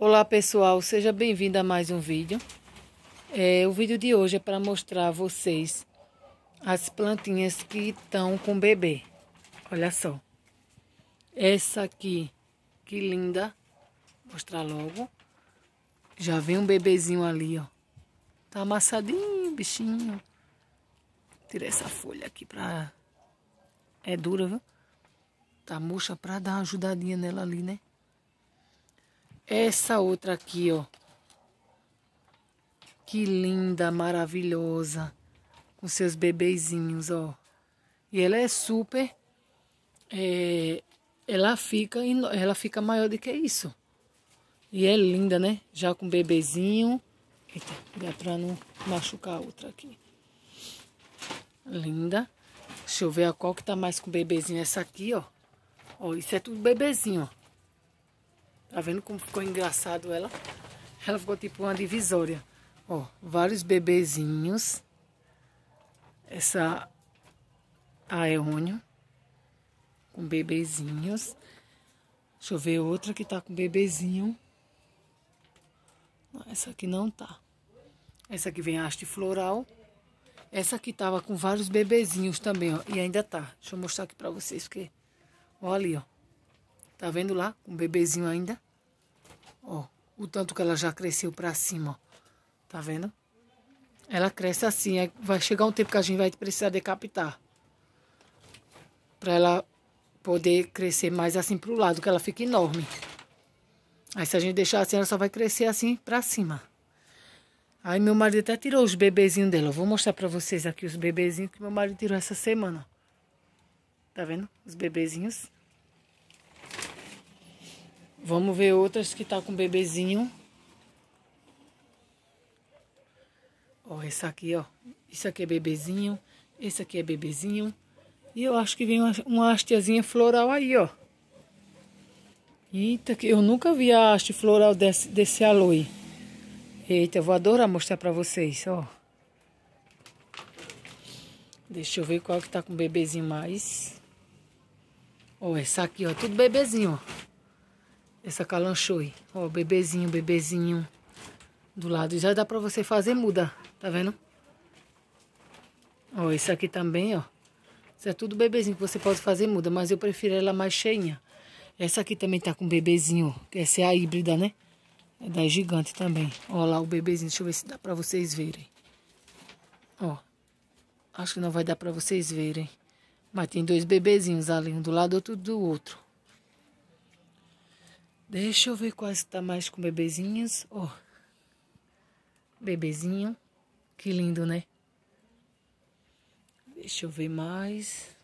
Olá pessoal, seja bem-vindo a mais um vídeo. É, o vídeo de hoje é para mostrar a vocês as plantinhas que estão com bebê. Olha só. Essa aqui, que linda. Vou mostrar logo. Já vem um bebezinho ali, ó. Tá amassadinho, bichinho. Tirar essa folha aqui pra... É dura, viu? Tá murcha pra dar uma ajudadinha nela ali, né? Essa outra aqui, ó. Que linda, maravilhosa. Com seus bebezinhos, ó. E ela é super... É, ela fica ela fica maior do que isso. E é linda, né? Já com bebezinho. Eita, dá pra não machucar a outra aqui. Linda. Deixa eu ver a qual que tá mais com bebezinho. Essa aqui, ó. Ó, isso é tudo bebezinho, ó. Tá vendo como ficou engraçado ela? Ela ficou tipo uma divisória. Ó, vários bebezinhos. Essa aeônio com bebezinhos. Deixa eu ver outra que tá com bebezinho. Essa aqui não tá. Essa aqui vem haste floral. Essa aqui tava com vários bebezinhos também, ó. E ainda tá. Deixa eu mostrar aqui pra vocês, porque... Olha ali, ó. Tá vendo lá? Um bebezinho ainda. Ó, o tanto que ela já cresceu pra cima, ó. Tá vendo? Ela cresce assim. vai chegar um tempo que a gente vai precisar decapitar. Pra ela poder crescer mais assim pro lado, que ela fica enorme. Aí se a gente deixar assim, ela só vai crescer assim pra cima. Aí meu marido até tirou os bebezinhos dela. Eu vou mostrar pra vocês aqui os bebezinhos que meu marido tirou essa semana. Tá vendo? Os bebezinhos. Vamos ver outras que tá com bebezinho. Ó, essa aqui, ó. Isso aqui é bebezinho. Esse aqui é bebezinho. E eu acho que vem uma, uma hastezinha floral aí, ó. Eita, que eu nunca vi a haste floral desse, desse aloe. Eita, eu vou adorar mostrar pra vocês, ó. Deixa eu ver qual que tá com bebezinho mais. Ó, essa aqui, ó. Tudo bebezinho, ó. Essa calanchoe. Ó, bebezinho, bebezinho. Do lado. Já dá pra você fazer muda. Tá vendo? Ó, esse aqui também, ó. Isso é tudo bebezinho que você pode fazer muda. Mas eu prefiro ela mais cheinha. Essa aqui também tá com bebezinho. que Essa é a híbrida, né? É da gigante também. Ó lá o bebezinho. Deixa eu ver se dá pra vocês verem. Ó. Acho que não vai dar pra vocês verem. Mas tem dois bebezinhos ali, um do lado, outro do outro. Deixa eu ver quais tá mais com bebezinhas. Oh. Bebezinho. Que lindo, né? Deixa eu ver mais.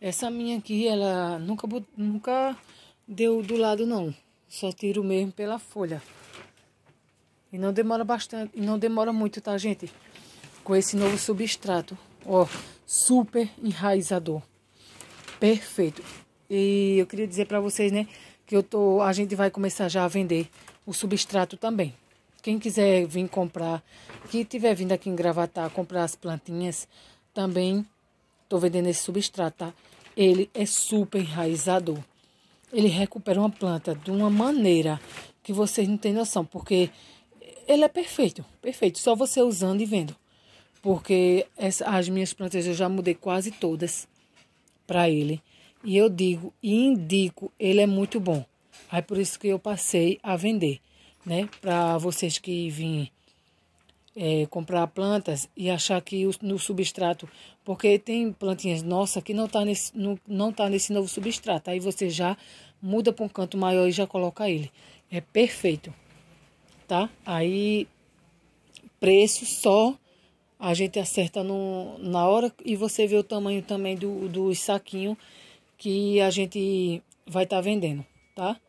Essa minha aqui, ela nunca, nunca deu do lado, não. Só tiro mesmo pela folha. E não demora bastante, e não demora muito, tá, gente? Com esse novo substrato, ó, super enraizador. Perfeito. E eu queria dizer para vocês, né, que eu tô, a gente vai começar já a vender o substrato também. Quem quiser vir comprar, que tiver vindo aqui em Gravatá comprar as plantinhas, também tô vendendo esse substrato, tá? Ele é super enraizador. Ele recupera uma planta de uma maneira que vocês não têm noção, porque ele é perfeito, perfeito, só você usando e vendo. Porque essa, as minhas plantas eu já mudei quase todas para ele. E eu digo e indico, ele é muito bom. Aí por isso que eu passei a vender, né? Para vocês que vêm é, comprar plantas e achar que o, no substrato, porque tem plantinhas nossa que não tá nesse não não tá nesse novo substrato. Aí você já muda para um canto maior e já coloca ele. É perfeito. Tá? Aí preço só a gente acerta no, na hora e você vê o tamanho também do, do saquinho que a gente vai estar tá vendendo, tá?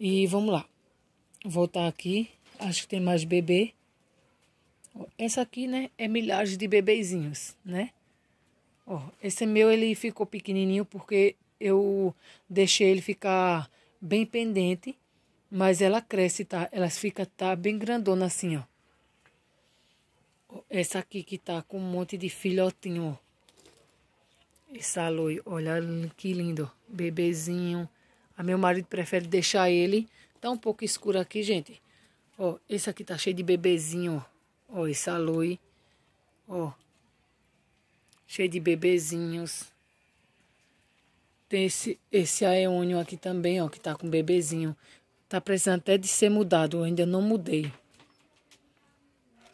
E vamos lá. Voltar aqui. Acho que tem mais bebê. Essa aqui, né, é milhares de bebezinhos, né? Ó, esse meu ele ficou pequenininho porque eu deixei ele ficar bem pendente, mas ela cresce, tá? Ela fica tá bem grandona assim, ó. Essa aqui que tá com um monte de filhotinho, ó. Esse aloe, olha que lindo. Bebezinho. A meu marido prefere deixar ele. Tá um pouco escuro aqui, gente. Ó, esse aqui tá cheio de bebezinho, ó. Ó, esse aloe. Ó. Cheio de bebezinhos. Tem esse, esse aeônio aqui também, ó, que tá com bebezinho. Tá precisando até de ser mudado, eu ainda não mudei.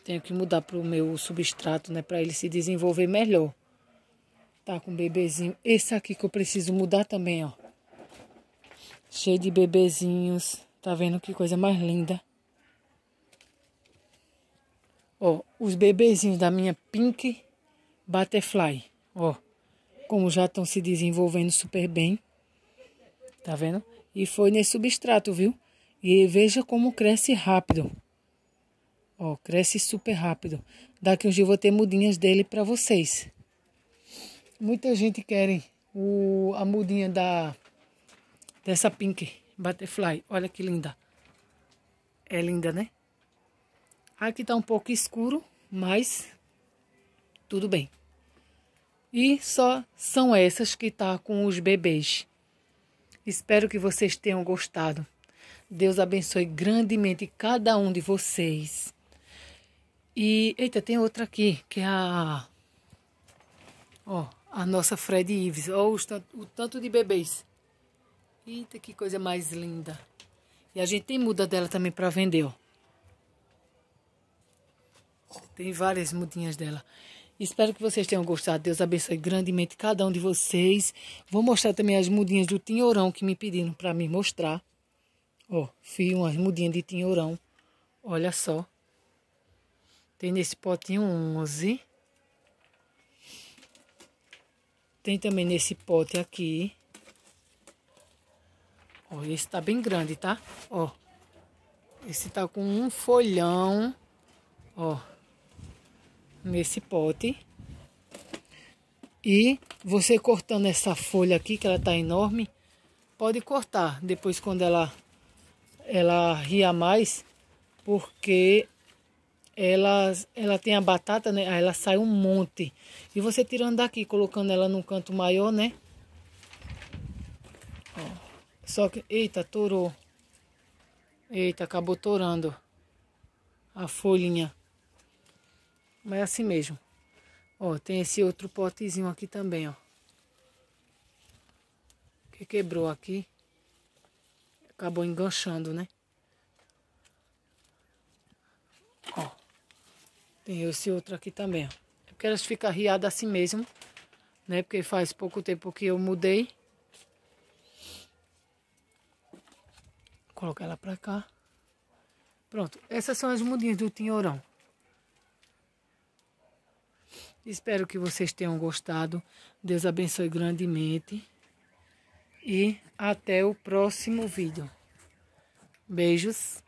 Tenho que mudar para o meu substrato, né? Para ele se desenvolver melhor. Tá com bebezinho. Esse aqui que eu preciso mudar também, ó. Cheio de bebezinhos. Tá vendo que coisa mais linda? Ó, os bebezinhos da minha Pink Butterfly. Ó, como já estão se desenvolvendo super bem. Tá vendo? E foi nesse substrato, viu? E veja como cresce rápido. Ó, cresce super rápido. Daqui uns dias eu vou ter mudinhas dele para vocês. Muita gente quer o, a mudinha da, dessa pink butterfly. Olha que linda. É linda, né? Aqui tá um pouco escuro, mas tudo bem. E só são essas que tá com os bebês. Espero que vocês tenham gostado. Deus abençoe grandemente cada um de vocês. E, eita, tem outra aqui, que é a... Ó, a nossa Fred Ives. Ó o, o tanto de bebês. Eita, que coisa mais linda. E a gente tem muda dela também para vender, ó. Tem várias mudinhas dela. Espero que vocês tenham gostado. Deus abençoe grandemente cada um de vocês. Vou mostrar também as mudinhas do tinhorão que me pediram para me mostrar. Ó, fiz umas mudinhas de tinhorão. Olha só. Tem nesse potinho 11. Tem também nesse pote aqui. Ó, esse tá bem grande, tá? Ó. Esse tá com um folhão, ó. Nesse pote. E você cortando essa folha aqui, que ela tá enorme, pode cortar depois quando ela ela ria mais, porque ela, ela tem a batata, né? Ela sai um monte. E você tirando daqui, colocando ela num canto maior, né? Ó. Só que, eita, torou. Eita, acabou torando a folhinha. Mas é assim mesmo. Ó, tem esse outro potezinho aqui também, ó. Que quebrou aqui. Acabou enganchando, né? Tem esse outro aqui também. É porque elas ficam riadas assim mesmo, né? Porque faz pouco tempo que eu mudei. Vou colocar ela pra cá. Pronto, essas são as mudinhas do Tinhorão. Espero que vocês tenham gostado. Deus abençoe grandemente. E até o próximo vídeo. Beijos.